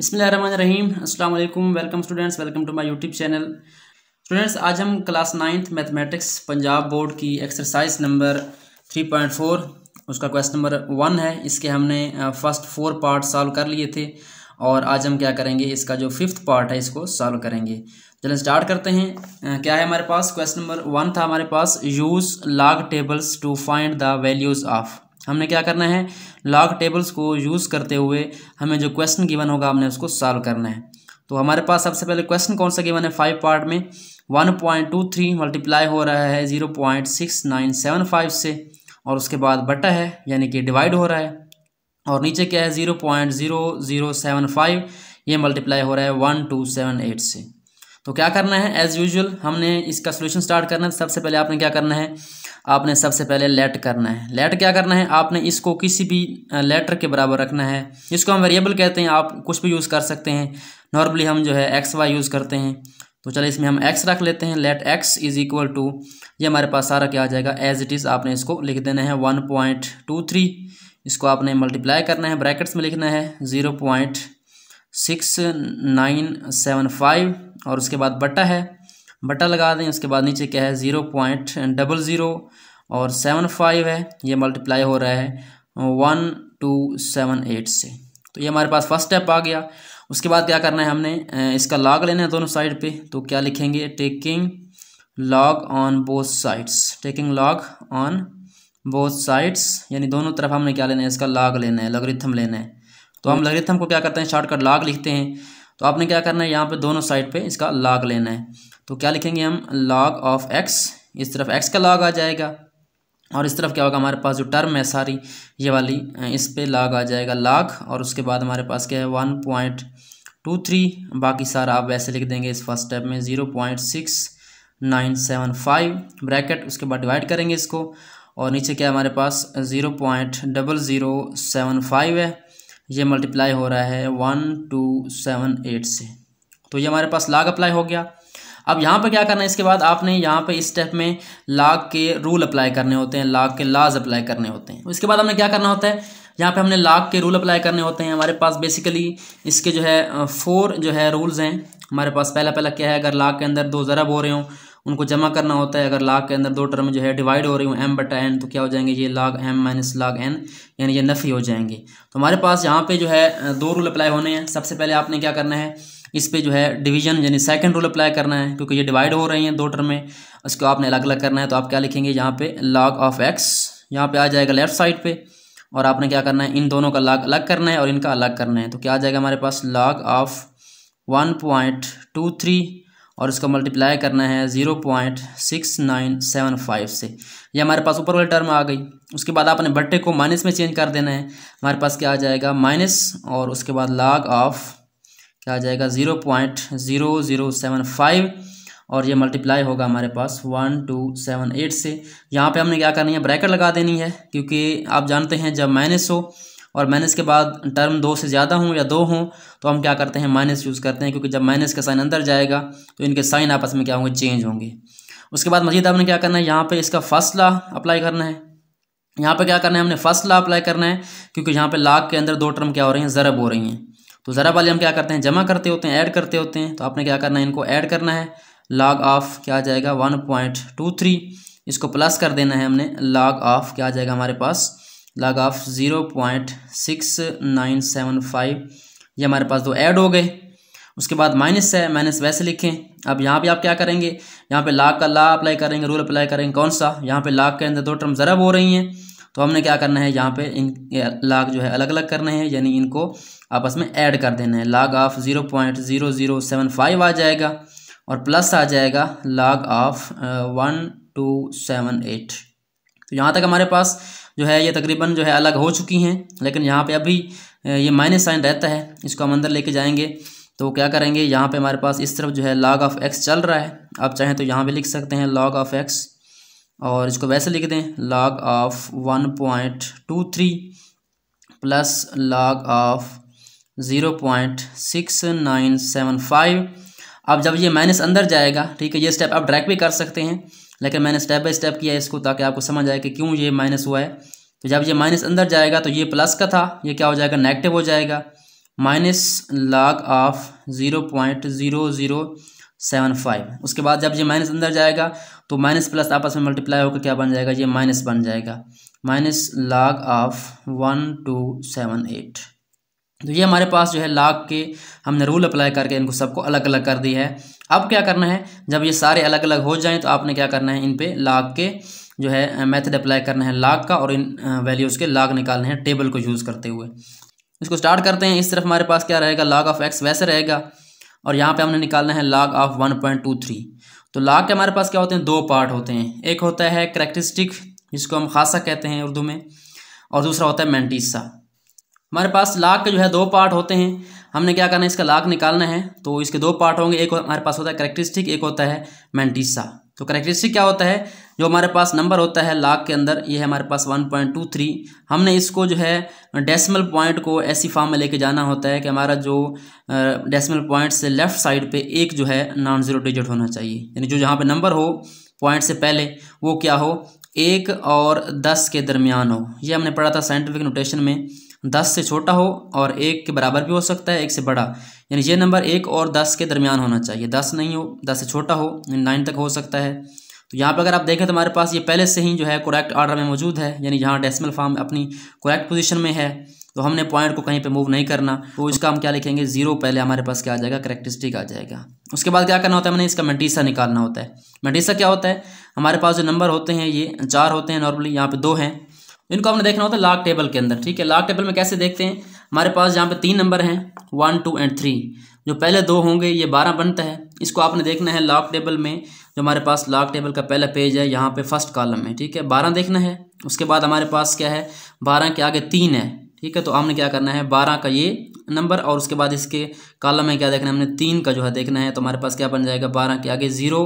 बसमीम अस्सलाम वालेकुम welcome students welcome to my YouTube channel students आज हम class ninth mathematics Punjab board की exercise number three point four उसका क्वेश्चन नंबर वन है इसके हमने फर्स्ट फोर पार्ट सॉल्व कर लिए थे और आज हम क्या करेंगे इसका जो फिफ्थ पार्ट है इसको सॉल्व करेंगे चलें स्टार्ट करते हैं क्या है हमारे पास क्वेश्चन नंबर वन था हमारे पास use log tables to find the values of हमने क्या करना है लॉग टेबल्स को यूज़ करते हुए हमें जो क्वेश्चन गिवन होगा हमने उसको सॉल्व करना है तो हमारे पास सबसे पहले क्वेश्चन कौन सा गिवन है फाइव पार्ट में one point two three multiply हो रहा है zero point six nine seven five से और उसके बाद बटा है यानी कि डिवाइड हो रहा है और नीचे क्या है zero point zero zero seven five ये मल्टीप्लाई हो रहा है वन टू सेवन एट से तो क्या करना है एज़ यूजल हमने इसका सोल्यूशन स्टार्ट करना है सबसे पहले आपने क्या करना है आपने सबसे पहले लेट करना है लेट क्या करना है आपने इसको किसी भी लेटर के बराबर रखना है इसको हम वेरिएबल कहते हैं आप कुछ भी यूज़ कर सकते हैं नॉर्मली हम जो है एक्स वाई यूज़ करते हैं तो चलिए इसमें हम एक्स रख लेते हैं let x is equal to ये हमारे पास सारा क्या आ जाएगा एज इट इज़ आपने इसको लिख देना है वन पॉइंट टू थ्री इसको आपने मल्टीप्लाई करना है ब्रैकेट्स में लिखना है zero point six nine seven five और उसके बाद बट्टा है बटा लगा दें उसके बाद नीचे क्या है ज़ीरो पॉइंट डबल ज़ीरो और सेवन फाइव है ये मल्टीप्लाई हो रहा है वन टू सेवन एट से तो ये हमारे पास फर्स्ट स्टेप आ गया उसके बाद क्या करना है हमने इसका लॉग लेना है दोनों साइड पे तो क्या लिखेंगे taking log on both sides taking log on both sides यानी दोनों तरफ हमने क्या लेना है इसका लॉग लेना है लगरिथम लेना है तो हम लगरिथम तो को क्या करते हैं शॉर्टकट लॉग लिखते हैं तो आपने क्या करना है यहाँ पे दोनों साइड पे इसका लाग लेना है तो क्या लिखेंगे हम लॉग ऑफ एक्स इस तरफ एक्स का लाग आ जाएगा और इस तरफ क्या होगा हमारे पास जो टर्म है सारी ये वाली इस पर लाग आ जाएगा लाग और उसके बाद हमारे पास क्या है वन पॉइंट टू थ्री बाकी सारा आप वैसे लिख देंगे इस फर्स्ट स्टेप में zero point six nine seven five bracket उसके बाद डिवाइड करेंगे इसको और नीचे क्या हमारे पास zero point double zero seven five है ये मल्टीप्लाई हो रहा है वन टू सेवन एट से तो ये हमारे पास लाग अप्लाई हो गया अब यहाँ पे क्या करना है इसके बाद आपने यहाँ पे इस स्टेप में लाग के रूल अप्लाई करने होते हैं लाग के लाज अप्लाई करने होते हैं उसके बाद हमें क्या करना होता है यहाँ पे हमने लाख के रूल अप्लाई करने होते हैं हमारे पास बेसिकली इसके जो है फोर जो है रूल्स हैं हमारे पास पहला पहला क्या है अगर लाख के अंदर दो ज़रब हो रहे हो उनको जमा करना होता है अगर लाख के अंदर दो टर्म जो है डिवाइड हो रही हूँ एम बटा एन तो क्या हो जाएंगे ये log m minus log n यानी ये नफ़ी हो जाएंगे तो हमारे पास यहाँ पे जो है दो रूल अप्लाई होने हैं सबसे पहले आपने क्या करना है इस पर जो है डिवीजन यानी सेकंड रूल अप्लाई करना है क्योंकि ये डिवाइड हो रही हैं दो टर्म में उसको आपने अलग अलग करना है तो आप क्या लिखेंगे यहाँ पे लाग ऑफ एक्स यहाँ पे आ जाएगा लेफ्ट साइड पर और आपने क्या करना है इन दोनों का लाग अलग करना है और इनका अलग करना है तो क्या आ जाएगा हमारे पास log of one point two three और इसको मल्टीप्लाई करना है zero point six nine seven five से ये हमारे पास ऊपर वाली टर्म आ गई उसके बाद आपने बट्टे को माइनस में चेंज कर देना है हमारे पास क्या आ जाएगा माइनस और उसके बाद लाग ऑफ क्या आ जाएगा zero point zero zero seven five और ये मल्टीप्लाई होगा हमारे पास वन टू सेवन एट से यहाँ पे हमने क्या करनी है ब्रैकेट लगा देनी है क्योंकि आप जानते हैं जब माइनस हो और माइनस के बाद टर्म दो से ज़्यादा हों या दो हों तो हम क्या करते हैं माइनस यूज़ करते हैं क्योंकि जब माइनस का साइन अंदर जाएगा तो इनके साइन आपस में क्या होंगे चेंज होंगे उसके बाद मजीद आपने क्या करना है यहाँ पर इसका फर्स्ट ला अप्लाई करना है यहाँ पर क्या करना है हमने फर्स्ट ला अप्लाई करना है क्योंकि यहाँ पर लाख के अंदर दो टर्म क्या हो रही हैं ज़रब हो रही हैं तो ज़रब वाले हम क्या करते हैं जमा करते होते हैं ऐड करते होते हैं तो आपने क्या करना है इनको ऐड करना है लॉग ऑफ क्या आ जाएगा वन पॉइंट टू थ्री इसको प्लस कर देना है हमने लॉग ऑफ क्या आ जाएगा हमारे पास log of zero point six nine seven five ये हमारे पास दो ऐड हो गए उसके बाद माइनस है माइनस वैसे लिखें अब यहाँ पे आप क्या करेंगे यहाँ पे लाग का ला अप्लाई करेंगे रूल अप्लाई करेंगे कौन सा यहाँ पे लाग के अंदर दो टर्म ज़रब हो रही हैं तो हमने क्या करना है यहाँ पे इन लाग जो है अलग अलग करने हैं यानी इनको आपस में ऐड कर देना है log of zero point zero zero seven five आ जाएगा और प्लस आ जाएगा log of one two seven eight तो यहाँ तक हमारे पास जो है ये तकरीबन जो है अलग हो चुकी हैं लेकिन यहाँ पे अभी uh, ये माइनस साइन रहता है इसको हम अंदर लेके जाएंगे तो क्या करेंगे यहाँ पे हमारे पास इस तरफ जो है लॉग ऑफ एक्स चल रहा है आप चाहें तो यहाँ पर लिख सकते हैं लॉग ऑफ एक्स और इसको वैसे लिख दें log of one point two three plus log of zero point six nine seven five अब जब ये माइनस अंदर जाएगा ठीक है ये स्टेप आप डायरेक्ट भी कर सकते हैं लेकिन मैंने स्टेप बाय स्टेप किया इसको ताकि आपको समझ आए कि क्यों ये माइनस हुआ है तो जब ये माइनस अंदर जाएगा तो ये प्लस का था ये क्या हो जाएगा नेगेटिव हो जाएगा minus log of zero point zero zero seven five उसके बाद जब ये माइनस अंदर जाएगा तो माइनस प्लस आपस में मल्टीप्लाई होकर क्या बन जाएगा ये माइनस बन जाएगा minus log of one two seven eight तो ये हमारे पास जो है लाख के हमने रूल अप्लाई करके इनको सबको अलग अलग कर दिया है अब क्या करना है जब ये सारे अलग अलग हो जाएं तो आपने क्या करना है इन पे लाख के जो है मेथड अप्लाई करना है लाख का और इन वैल्यूज़ के लाख निकालने हैं टेबल को यूज़ करते हुए इसको स्टार्ट करते हैं इस तरफ हमारे पास क्या रहेगा लाग ऑफ एक्स वैसे रहेगा और यहाँ पे हमने निकालना है log of one point two three तो लाख के हमारे पास क्या होते हैं दो पार्ट होते हैं एक होता है करेक्टरिस्टिक जिसको हम खासा कहते हैं उर्दू में और दूसरा होता है मैंटिसा हमारे पास लाख के जो है दो पार्ट होते हैं हमने क्या करना है इसका लाख निकालना है तो इसके दो पार्ट होंगे एक हमारे पास होता है करेक्टरिस्टिक एक होता है मैंटिसा तो करेक्टरिस्टिक क्या होता है जो हमारे पास नंबर होता है लाख के अंदर ये है हमारे पास 1.23 हमने इसको जो है डेसिमल पॉइंट को ऐसी फॉर्म में लेके जाना होता है कि हमारा जो डेसिमल पॉइंट से लेफ्ट साइड पे एक जो है नॉन ज़ीरो डिजिट होना चाहिए यानी जो जहाँ पे नंबर हो पॉइंट से पहले वो क्या हो एक और दस के दरमियान हो ये हमने पढ़ा था साइंटिफिक नोटेशन में दस से छोटा हो और एक के बराबर भी हो सकता है एक से बड़ा यानी ये नंबर एक और दस के दरमियान होना चाहिए दस नहीं हो दस से छोटा हो यानी नाइन तक हो सकता है तो यहाँ पर अगर आप देखें तो हमारे पास ये पहले से ही जो है करेक्ट ऑर्डर में मौजूद है यानी यहाँ डेसिमल फॉर्म अपनी करेक्ट पोजिशन में है तो हमने पॉइंट को कहीं पे मूव नहीं करना तो इसका हम क्या लिखेंगे जीरो पहले हमारे पास क्या आ जाएगा करेक्टिस्टिक आ जाएगा उसके बाद क्या करना होता है मैंने इसका मटीसा निकालना होता है मटीसा क्या होता है हमारे पास जो नंबर होते हैं ये चार होते हैं नॉर्मली यहाँ पे दो हैं इनको हमने देखना होता है लाग टेबल के अंदर ठीक है लाग टेबल में कैसे देखते हैं हमारे पास यहाँ पे तीन नंबर हैं वन टू एंड थ्री जो पहले दो होंगे ये बारह बनता है इसको आपने देखना है लाग टेबल में जो हमारे पास लाग टेबल का पहला पेज है यहाँ पे फर्स्ट कॉलम है ठीक है बारह देखना है उसके बाद हमारे पास क्या है बारह के आगे तीन है ठीक है तो हमने क्या करना है बारह का ये नंबर और उसके बाद इसके कॉलम में क्या देखना है हमने तीन का जो है देखना है तो हमारे पास क्या बन जाएगा बारह के आगे ज़ीरो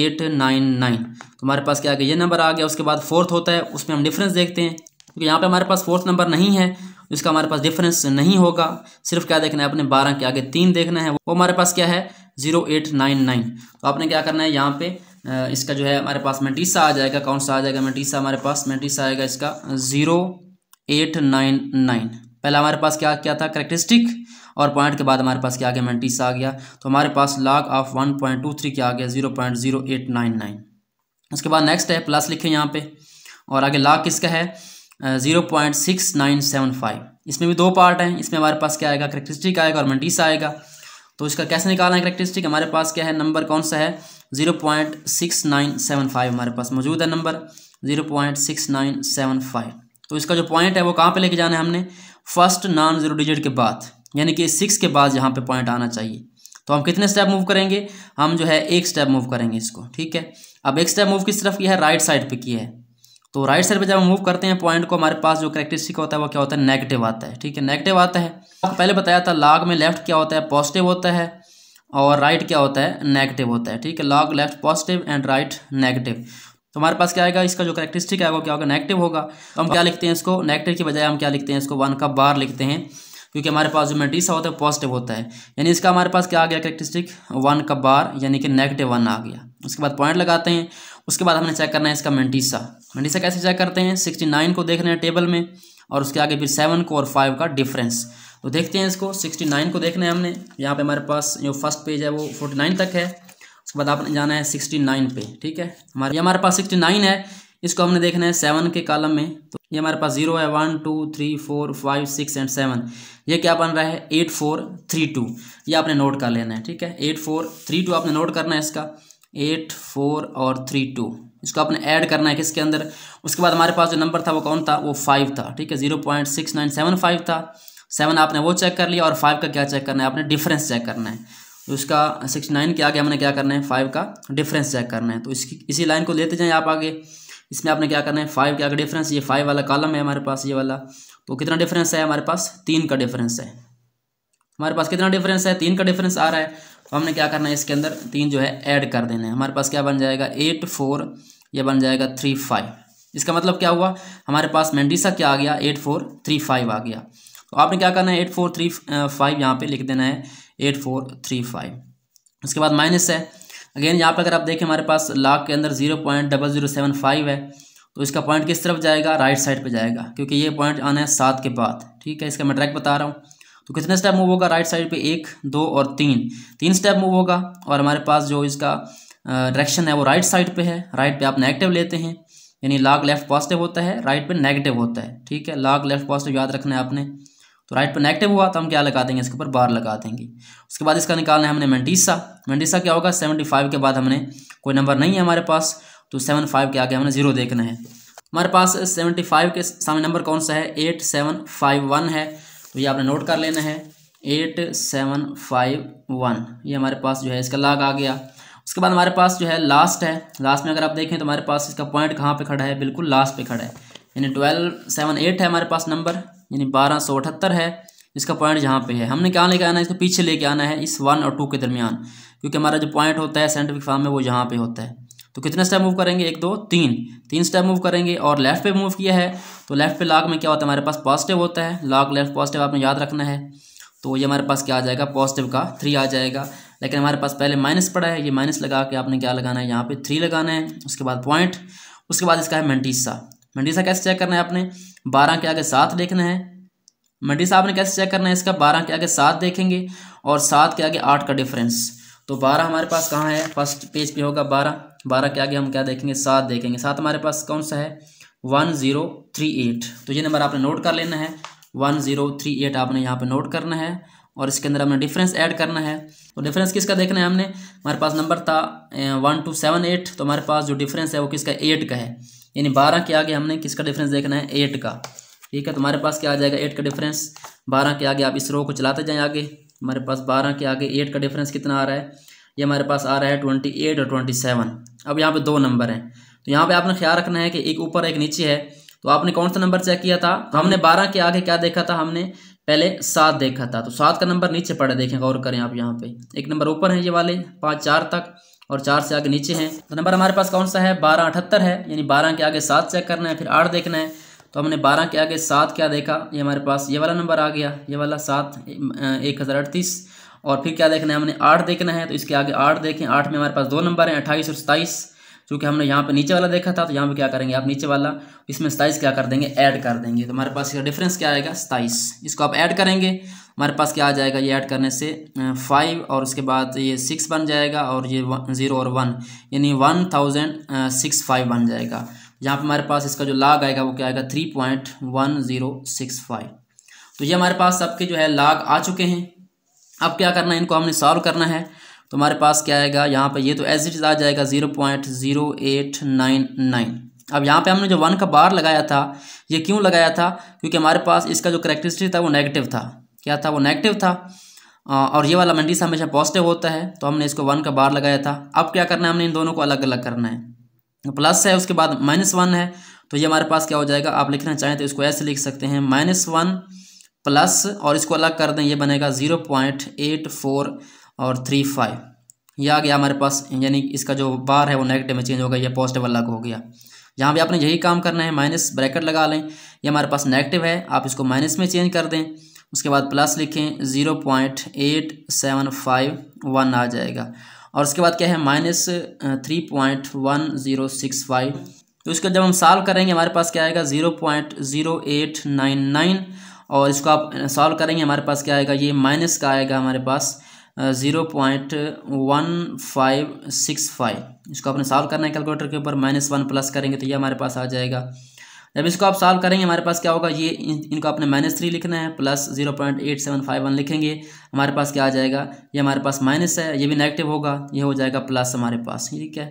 एट नाइन नाइन तो हमारे पास क्या आ गया ये नंबर आ गया उसके बाद फोर्थ होता है उसमें हम डिफरेंस देखते हैं क्योंकि यहाँ पे हमारे पास फोर्थ नंबर नहीं है इसका हमारे पास डिफरेंस नहीं होगा सिर्फ क्या देखना है अपने बारह के आगे तीन देखना है वो हमारे पास क्या है जीरो एट नाइन नाइन तो आपने क्या करना है यहाँ पे इसका जो है हमारे पास मेटीसा आ जाएगा कौन सा आ जाएगा मेटीसा हमारे पास मेटीसा आएगा इसका ज़ीरो एट नाइन नाइन पहला हमारे पास क्या क्या था करेक्टरिस्टिक और पॉइंट के बाद हमारे पास क्या आ गया मेंटिस आ गया तो हमारे पास log of one point two three क्या आ गया zero point zero eight nine nine उसके बाद नेक्स्ट है प्लस लिखें यहाँ पे और आगे लॉग किसका है zero point six nine seven five इसमें भी दो पार्ट हैं इसमें हमारे पास क्या आएगा करेक्टरिस्टिक आएगा और मेंटिस आएगा तो इसका कैसे निकालना है करेक्टरिस्टिक हमारे पास क्या है नंबर कौन सा है zero point six nine seven five हमारे पास मौजूद है number zero point six nine seven five तो इसका जो पॉइंट है वो कहाँ पे लेके जाना है हमने फर्स्ट नॉन ज़ीरो डिजिट के बाद यानी कि सिक्स के बाद यहाँ पे पॉइंट आना चाहिए तो हम कितने स्टेप मूव करेंगे हम जो है एक स्टेप मूव करेंगे इसको ठीक है अब एक स्टेप मूव किस तरफ किया है राइट साइड पे किया है तो राइट साइड पे जब हम मूव करते हैं पॉइंट को हमारे पास जो करेक्टरिस्टिक होता है वो क्या होता है नेगेटिव आता है ठीक है नेगेटिव आता है तो आपको पहले बताया था लाग में लेफ्ट क्या होता है पॉजिटिव होता है और राइट क्या होता है नेगेटिव होता है ठीक है log left positive and right negative तो हमारे पास क्या आएगा इसका जो करेक्टरिस्टिक वो क्या होगा नेगेटिव होगा तो हम क्या लिखते हैं इसको नेगेटिव की बजाय हम क्या लिखते हैं इसको वन का बार लिखते हैं क्योंकि हमारे पास जो मेटीरियल होता है पॉजिटिव होता है यानी इसका हमारे पास क्या आ गया करेक्टरिस्टिक वन का बार यानी कि नेगेटिव वन आ गया उसके बाद पॉइंट लगाते हैं उसके बाद हमने चेक करना है इसका मेंटीसा मेंटीसा कैसे चेक करते हैं सिक्सटी नाइन को देख रहे हैं टेबल में और उसके आगे फिर सेवन को और फाइव का डिफरेंस तो देखते हैं इसको सिक्सटी नाइन को देखना है हमने यहाँ पे हमारे पास जो फर्स्ट पेज है वो फोर्टी नाइन तक है उसके बाद आपने जाना है सिक्सटी नाइन पे ठीक है हमारे हमारे पास सिक्सटी नाइन है इसको हमने देखना है सेवन के कॉलम में तो ये हमारे पास जीरो है one two three four five six and seven ये क्या बन रहा है एट फोर थ्री टू ये आपने नोट कर लेना है ठीक है एट फोर थ्री टू आपने नोट करना है इसका एट फोर और थ्री टू इसको आपने ऐड करना है किसके अंदर उसके बाद हमारे पास जो नंबर था वो कौन था वो फाइव था ठीक है zero point six nine seven five था सेवन आपने वो चेक कर लिया और फाइव का क्या चेक करना है आपने डिफरेंस चेक करना है तो उसका सिक्स नाइन के आगे हमने क्या करना है फाइव का डिफरेंस चेक करना है तो इसकी इसी लाइन को लेते जाएँ आप आगे इसमें आपने क्या करना है फाइव क्या का डिफरेंस ये फाइव वाला कॉलम है हमारे पास ये वाला तो कितना डिफरेंस है हमारे पास तीन का डिफरेंस है हमारे पास कितना डिफरेंस है तीन का डिफरेंस आ रहा है तो हमने क्या करना है इसके अंदर तीन जो है ऐड कर देना है हमारे पास क्या बन जाएगा एट फोर ये बन जाएगा थ्री फाइव इसका मतलब क्या हुआ हमारे पास मेंडिसा क्या आ गया एट फोर थ्री फाइव आ गया तो आपने क्या करना है एट फोर थ्री फाइव यहाँ पर लिख देना है एट फोर थ्री फाइव उसके बाद माइनस है अगेन यहाँ पर अगर आप देखें हमारे पास लाख के अंदर zero point double zero seven five है तो इसका पॉइंट किस तरफ जाएगा राइट साइड पे जाएगा क्योंकि ये पॉइंट आना है सात के बाद ठीक है इसका मैं डायरेक्ट बता रहा हूँ तो कितने स्टेप मूव होगा राइट साइड पर एक दो और तीन तीन स्टेप मूव होगा और हमारे पास जो इसका डायरेक्शन है वो राइट साइड पर है राइट पर आप नेगेटिव लेते हैं यानी लाग लेफ्ट पॉजिटिव होता है राइट पे नेगेटिव होता है ठीक है लाग लेफ्ट पॉजिटिव याद रखना है आपने तो राइट पर नेगेटिव हुआ तो हम क्या लगा देंगे इसके ऊपर बार लगा देंगे उसके बाद इसका निकालना है हमने मेंटिसा मेंटिसा क्या होगा सेवेंटी फाइव के बाद हमने कोई नंबर नहीं है हमारे पास तो सेवन फाइव के आगे हमने जीरो देखना है हमारे पास सेवेंटी फाइव के सामने नंबर कौन सा है एट सेवन फाइव वन है तो ये आपने नोट कर लेना है एट सेवन फाइव वन ये हमारे पास जो है इसका लाग आ गया उसके बाद हमारे पास जो है लास्ट है लास्ट में अगर आप देखें तो हमारे पास इसका पॉइंट कहाँ पर खड़ा है बिल्कुल लास्ट पर खड़ा है यानी ट्वेल्व सेवन एट है हमारे पास नंबर यानी बारह सौ अठहत्तर है इसका पॉइंट यहाँ पे है हमने क्या लेके आना है इसको पीछे लेके आना है इस वन और टू के दरमियान क्योंकि हमारा जो पॉइंट होता है साइंटिफिक फार्म में वो यहाँ पे होता है तो कितने स्टेप मूव करेंगे एक दो तीन तीन स्टेप मूव करेंगे और लेफ्ट पे मूव किया है तो लेफ्ट पे लॉक में क्या होता है हमारे पास पॉजिटिव होता है लॉक लेफ्ट पॉजिटिव आपने याद रखना है तो ये हमारे पास क्या आ जाएगा पॉजिटिव का थ्री आ जाएगा लेकिन हमारे पास पहले माइनस पड़ा है ये माइनस लगा के आपने क्या लगाना है यहाँ पर थ्री लगाना है उसके बाद पॉइंट उसके बाद इसका है मेंटीसा मेंटीसा कैसे चेक करना है आपने बारह के आगे सात देखना है मंडी साहब ने कैसे चेक करना है इसका बारह के आगे सात देखेंगे और सात के आगे आठ का डिफरेंस तो बारह हमारे पास कहाँ है फर्स्ट पेज पे होगा बारह बारह के आगे हम क्या देखेंगे सात देखेंगे सात हमारे पास कौन सा है वन ज़ीरो थ्री एट तो ये नंबर आपने नोट कर लेना है वन ज़ीरो थ्री एट आपने यहाँ पे नोट करना है और इसके अंदर हमने डिफरेंस ऐड करना है तो डिफरेंस किसका देखना है हमने हमारे पास नंबर था वन टू सेवन एट तो हमारे पास जो डिफरेंस है वो किसका एट का है यानी बारह के आगे हमने किसका डिफरेंस देखना है एट का ठीक है तुम्हारे तो पास क्या आ जाएगा एट का डिफरेंस बारह के आगे आप इस रो को चलाते जाएँ आगे हमारे पास बारह के आगे एट का डिफरेंस कितना आ रहा है ये हमारे पास आ रहा है ट्वेंटी एट और ट्वेंटी सेवन अब यहाँ पे दो नंबर हैं तो यहाँ पे आपने ख्याल रखना है कि एक ऊपर एक नीचे है तो आपने कौन सा नंबर चेक किया था तो हमने बारह के आगे क्या देखा था हमने पहले सात देखा था तो सात का नंबर नीचे पड़ा देखें गौर करें आप यहाँ पे एक नंबर ऊपर है ये वाले पाँच चार तक और चार से आगे नीचे हैं तो नंबर हमारे पास कौन सा है बारह अठहत्तर है यानी बारह के आगे सात चेक करना है फिर आठ देखना है तो हमने बारह के आगे सात क्या देखा ये हमारे पास ये वाला नंबर आ गया ये वाला सात एक हज़ार अड़तीस और फिर क्या देखना है हमने आठ देखना है तो इसके आगे आठ देखें आठ में हमारे पास दो नंबर हैं अट्ठाईस और सताईस चूँकि हमने यहाँ पर नीचे वाला देखा था तो यहाँ पर क्या करेंगे आप नीचे वाला इसमें सताईस क्या कर देंगे ऐड कर देंगे तो हमारे पास इसका डिफरेंस क्या आएगा सताईस इसको आप ऐड करेंगे हमारे पास क्या आ जाएगा ये ऐड करने से फाइव और उसके बाद ये सिक्स बन जाएगा और ये ज़ीरो और वन यानी वन थाउजेंड सिक्स फाइव बन जाएगा यहाँ पर हमारे पास इसका जो लाग आएगा वो क्या आएगा three point one zero six five तो ये हमारे पास सबके जो है लाग आ चुके हैं अब क्या करना है इनको हमने सॉल्व करना है तो हमारे पास क्या आएगा यहाँ पर ये तो एज इट इज़ आ जाएगा zero point zero eight nine nine अब यहाँ पे हमने जो वन का बार लगाया था ये क्यों लगाया था क्योंकि हमारे पास इसका जो करेक्टरिस्टिक था वो नेगेटिव था क्या था वो नेगेटिव था और ये वाला मंडीसा हमेशा पॉजिटिव होता है तो हमने इसको वन का बार लगाया था अब क्या करना है हमने इन दोनों को अलग अलग करना है प्लस तो है उसके बाद माइनस वन है तो ये हमारे पास क्या हो जाएगा आप लिखना चाहें तो इसको ऐसे लिख सकते हैं माइनस वन प्लस और इसको अलग कर दें ये बनेगा ज़ीरो पॉइंट एट फोर और थ्री फाइव ये आ गया हमारे पास यानी इसका जो बार है वो नेगेटिव में चेंज हो गया या पॉजिटिव अलग हो गया यहाँ भी आपने यही काम करना है माइनस ब्रैकेट लगा लें ये हमारे पास नेगेटिव है आप इसको माइनस में चेंज कर दें उसके बाद प्लस लिखें zero point eight seven five one आ जाएगा और उसके बाद क्या है minus three point one zero six five तो इसको जब हम सॉल्व करेंगे हमारे पास क्या आएगा zero point zero eight nine nine और इसको आप सॉल्व करेंगे हमारे पास क्या आएगा ये माइनस का आएगा हमारे पास zero point one five six five इसको आपने सॉल्व करना है कैलकुलेटर के ऊपर माइनस वन प्लस करेंगे तो ये हमारे पास आ जाएगा जब इसको आप सॉल्व करेंगे हमारे पास क्या होगा ये इन, इनको आपने माइनस थ्री लिखना है plus zero point eight seven five one लिखेंगे हमारे पास क्या आ जाएगा ये हमारे पास माइनस है ये भी नेगेटिव होगा ये हो जाएगा प्लस हमारे पास ठीक है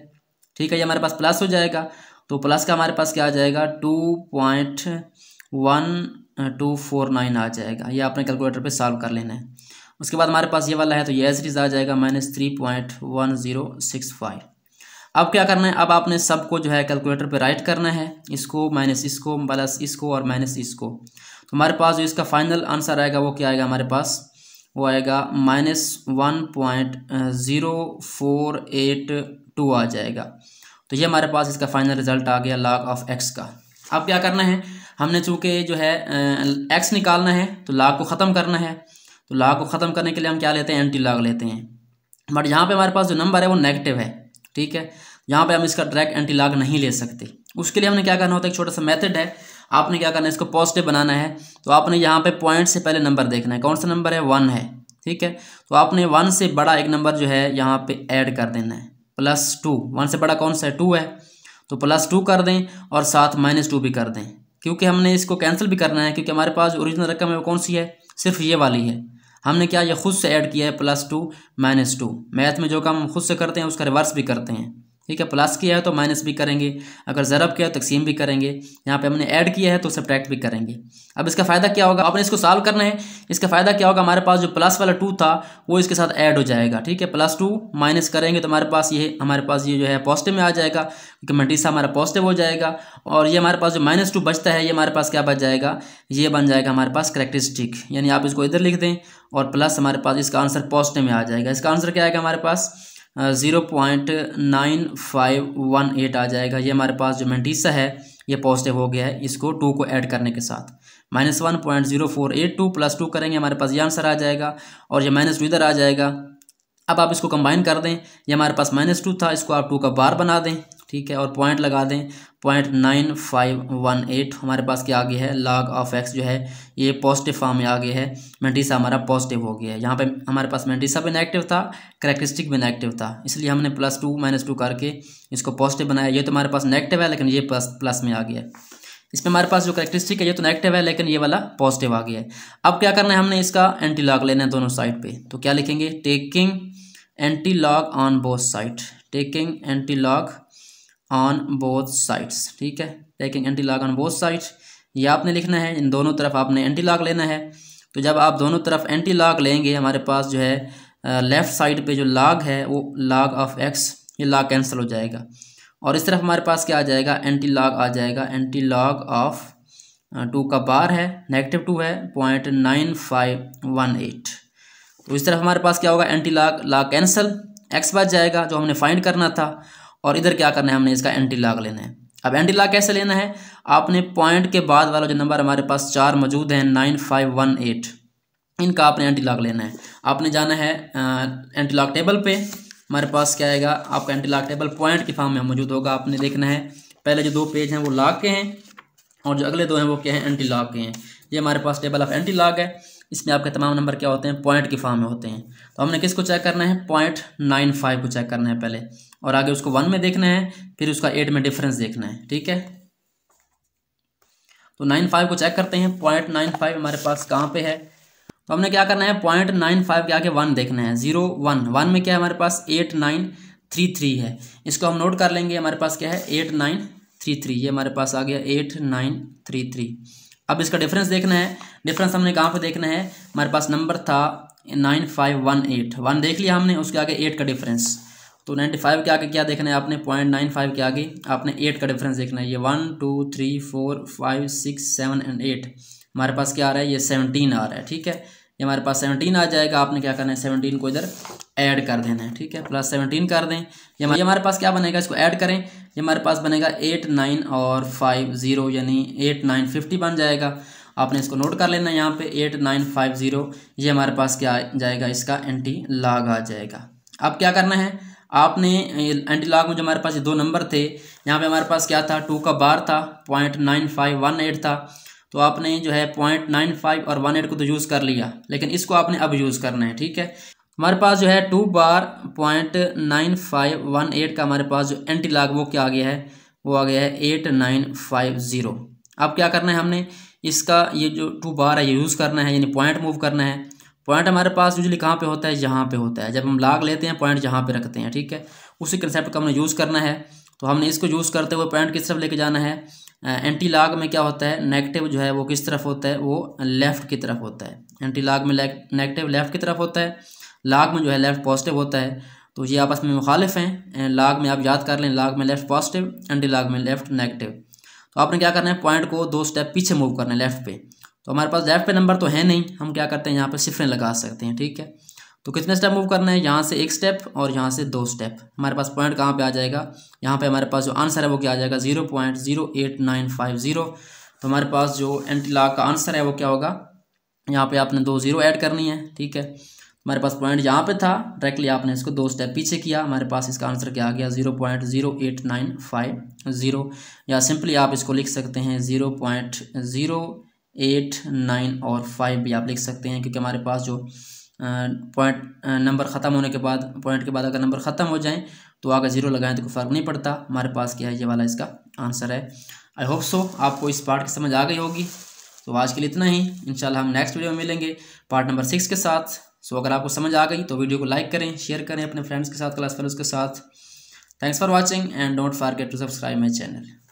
ठीक है ये हमारे पास प्लस हो जाएगा तो प्लस का हमारे पास क्या आ जाएगा two point one two four nine आ जाएगा ये आपने कैलकुलेटर पे सॉल्व कर लेना है उसके बाद हमारे पास ये वाला है तो ये एज इज आ जाएगा minus three point one zero six five अब क्या करना है अब आपने सबको जो है कैलकुलेटर पे राइट करना है इसको माइनस इसको प्लस इसको और माइनस इसको तो हमारे पास जो इसका फाइनल आंसर आएगा वो क्या आएगा हमारे पास वो आएगा minus one point zero four eight two आ जाएगा तो ये हमारे पास इसका फाइनल रिजल्ट आ गया लाग ऑफ एक्स का अब क्या करना है हमने चूँकि जो है एक्स निकालना है तो लाग को ख़त्म करना है तो लाग को ख़त्म करने के लिए हम क्या लेते हैं एंटी लाग लेते हैं बट यहाँ पे हमारे पास जो नंबर है वो नेगेटिव है ठीक है यहाँ पे हम इसका डायरेक्ट एंटी लॉक नहीं ले सकते उसके लिए हमने क्या करना होता है एक छोटा सा मेथड है आपने क्या करना है इसको पॉजिटिव बनाना है तो आपने यहाँ पे पॉइंट से पहले नंबर देखना है कौन सा नंबर है वन है ठीक है तो आपने वन से बड़ा एक नंबर जो है यहाँ पे ऐड कर देना है प्लस टू वन से बड़ा कौन सा है टू है तो प्लस टू कर दें और साथ माइनस टू भी कर दें क्योंकि हमने इसको कैंसिल भी करना है क्योंकि हमारे पास ओरिजिनल रकम है वो कौन सी है सिर्फ ये वाली है हमने क्या ये खुद से ऐड किया है plus two minus two math में जो काम खुद से करते हैं उसका रिवर्स भी करते हैं ठीक है प्लस किया है तो माइनस भी करेंगे अगर ज़रब किया है तो तकसीम भी करेंगे यहाँ पे हमने ऐड किया है तो सब्ट्रैक्ट भी करेंगे अब इसका फ़ायदा क्या होगा आपने इसको सॉल्व करना है इसका फ़ायदा क्या होगा हमारे पास जो प्लस वाला टू था वो इसके साथ ऐड हो जाएगा ठीक है प्लस टू माइनस करेंगे तो हमारे पास ये हमारे पास ये जो है पॉजिटिव में आ जाएगा क्योंकि मटीसा हमारा पॉजिटिव हो जाएगा और ये हमारे पास जो माइनस टू बचता है ये हमारे पास क्या बच जाएगा ये बन जाएगा हमारे पास करेक्टरिस्टिक यानी आप इसको इधर लिख दें और प्लस हमारे पास इसका आंसर पॉजिटिव में आ जाएगा इसका आंसर क्या आएगा हमारे पास zero point nine five one eight आ जाएगा ये हमारे पास जो मेंटीसा है ये पॉजिटिव हो गया है इसको टू को ऐड करने के साथ minus one point zero four eight two plus two करेंगे हमारे पास ये आंसर आ जाएगा और ये माइनस टू इधर आ जाएगा अब आप इसको कंबाइन कर दें ये हमारे पास माइनस टू था इसको आप टू का बार बना दें ठीक है और पॉइंट लगा दें point nine five one eight हमारे पास क्या आ गया है लॉग ऑफ एक्स जो है ये पॉजिटिव फॉर्म में आ गया है मेंटिसा हमारा पॉजिटिव हो गया है यहाँ पे हमारे पास मेंटिसा भी नेगेटिव था करेक्टरिस्टिक भी नेगेटिव था इसलिए हमने प्लस टू माइनस टू करके इसको पॉजिटिव बनाया ये तो हमारे पास नेगेटिव है लेकिन ये प्लस प्लस में आ गया है इसमें हमारे पास जो करेक्टरिस्टिक है ये तो नेगेटिव है लेकिन ये वाला पॉजिटिव आ गया है अब क्या करना है हमने इसका एंटी लॉग लेना है दोनों साइड पर तो क्या लिखेंगे taking anti log on both side taking anti log on both sides ठीक है taking anti log on both sides ये आपने लिखना है इन दोनों तरफ आपने एंटी लॉक लेना है तो जब आप दोनों तरफ एंटी लॉक लेंगे हमारे पास जो है लेफ़्ट साइड पे जो लॉग है वो लॉग ऑफ एक्स ये लॉग कैंसिल हो जाएगा और इस तरफ हमारे पास क्या आ जाएगा एंटी लॉग आ जाएगा एंटी लॉग ऑफ टू का बार है नेगेटिव टू है point nine five one eight तो इस तरफ हमारे पास क्या होगा anti log log cancel x बच जाएगा जो हमने फाइंड करना था और इधर क्या करना है हमने इसका एंटी लॉक लेना है अब एंटी लॉक कैसे लेना है आपने पॉइंट के बाद वाला जो नंबर हमारे पास चार मौजूद है नाइन फाइव वन एट इनका आपने एंटी लॉक लेना है आपने जाना है एंटी लॉक टेबल पे हमारे पास क्या आएगा आपका एंटी लॉक टेबल पॉइंट के फॉर्म में मौजूद होगा आपने देखना है पहले जो दो पेज हैं वो लॉक के हैं और जो अगले दो हैं वो क्या हैं एंटी लॉक के हैं ये हमारे पास टेबल ऑफ एंटी लॉक है इसमें आपके तमाम नंबर क्या होते हैं पॉइंट की फॉर्म में होते हैं तो हमने किसको चेक करना है पॉइंट नाइन फाइव को चेक करना है पहले और आगे उसको वन में देखना है फिर उसका एट में डिफरेंस देखना है ठीक है तो नाइन फाइव को चेक करते हैं पॉइंट नाइन फाइव हमारे पास कहाँ पे है तो हमने क्या करना है पॉइंट नाइन फाइव के आगे वन देखना है जीरो वन वन में क्या है हमारे पास एट नाइन थ्री थ्री है इसको हम नोट कर लेंगे हमारे पास क्या है एट नाइन थ्री थ्री ये हमारे पास आ गया एट नाइन थ्री थ्री अब इसका डिफरेंस देखना है डिफरेंस हमने कहाँ पर देखना है हमारे पास नंबर था nine five one eight one देख लिया हमने उसके आगे एट का डिफरेंस तो नाइन्टी फाइव के आगे क्या देखना है आपने पॉइंट नाइन फाइव के आगे आपने एट का डिफरेंस देखना है ये one two three four five six seven and eight हमारे पास क्या आ रहा है ये सेवनटीन आ रहा है ठीक है ये हमारे पास सेवनटीन आ जाएगा आपने क्या करना है सेवनटीन को इधर ऐड कर देना है ठीक है प्लस सेवनटीन कर दें ये हमारे हमारे पास क्या बनेगा इसको ऐड करें ये हमारे पास बनेगा एट नाइन और फाइव ज़ीरो यानी एट नाइन फिफ्टी बन जाएगा आपने इसको नोट कर लेना है यहाँ पे एट नाइन फाइव ज़ीरो ये हमारे पास क्या जाएगा इसका एंटी लाग आ जाएगा अब क्या करना है आपने एंटी लाग में जो हमारे पास दो नंबर थे यहाँ पे हमारे पास क्या था टू का बार था point nine five one eight था तो आपने जो है पॉइंट नाइन फाइव और वन एट को तो यूज़ कर लिया लेकिन इसको आपने अब यूज़ करना है ठीक है हमारे पास जो है two bar point nine five one eight का हमारे पास जो एंटी लाग वो क्या आ गया है वो आ गया है एट नाइन फाइव ज़ीरो अब क्या करना है हमने इसका ये जो टू बार है ये यूज़ करना है यानी पॉइंट मूव करना है पॉइंट हमारे पास यूजली कहाँ पे होता है यहाँ पे होता है जब हम लाग लेते हैं पॉइंट जहाँ पे रखते हैं ठीक है उसी कंसेप्ट का हमने यूज़ करना है तो हमने इसको यूज़ करते हुए पॉइंट किस तरफ लेके जाना है एंटी लाग में क्या होता है नेगेटिव जो है वो किस तरफ होता है वो लेफ्ट की तरफ होता है एंटी लाग में नेगेटिव लेफ्ट की तरफ होता है लाग में जो है लेफ्ट पॉजिटिव होता है तो ये आपस में मुखालिफ हैं लाग में आप याद कर लें लाग में लेफ्ट पॉजिटिव एंटी लाग में लेफ्ट नेगेटिव तो आपने क्या करना है पॉइंट को दो स्टेप पीछे मूव करना है लेफ्ट पे तो हमारे पास लेफ्ट पे नंबर तो है नहीं हम क्या करते हैं यहाँ पर सिफरें लगा सकते हैं ठीक है तो कितने स्टेप मूव करना है यहाँ से एक स्टेप और यहाँ से दो स्टेप हमारे पास पॉइंट कहाँ पे आ जाएगा यहाँ पे हमारे पास जो आंसर है वो क्या आ जाएगा zero point zero eight nine five zero तो हमारे पास जो एंटी लॉक का आंसर है वो क्या होगा यहाँ पे आपने दो जीरो ऐड करनी है ठीक है हमारे पास पॉइंट यहाँ पे था डायरेक्टली आपने इसको दो स्टेप पीछे किया हमारे पास इसका आंसर क्या आ गया zero point zero eight nine five zero या सिंपली आप इसको लिख सकते हैं zero point zero eight nine और फाइव भी आप लिख सकते हैं क्योंकि हमारे पास जो पॉइंट नंबर ख़त्म होने के बाद पॉइंट के बाद अगर नंबर ख़त्म हो जाए तो अगर ज़ीरो लगाएं तो कोई फ़र्क नहीं पड़ता हमारे पास क्या है ये वाला इसका आंसर है आई होप सो आपको इस पार्ट की समझ आ गई होगी तो आज के लिए इतना ही इंशाल्लाह हम नेक्स्ट वीडियो में मिलेंगे पार्ट नंबर सिक्स के साथ सो अगर आपको समझ आ गई तो वीडियो को लाइक करें शेयर करें अपने फ्रेंड्स के साथ क्लास फेलोज के साथ thanks for watching and don't forget to subscribe my channel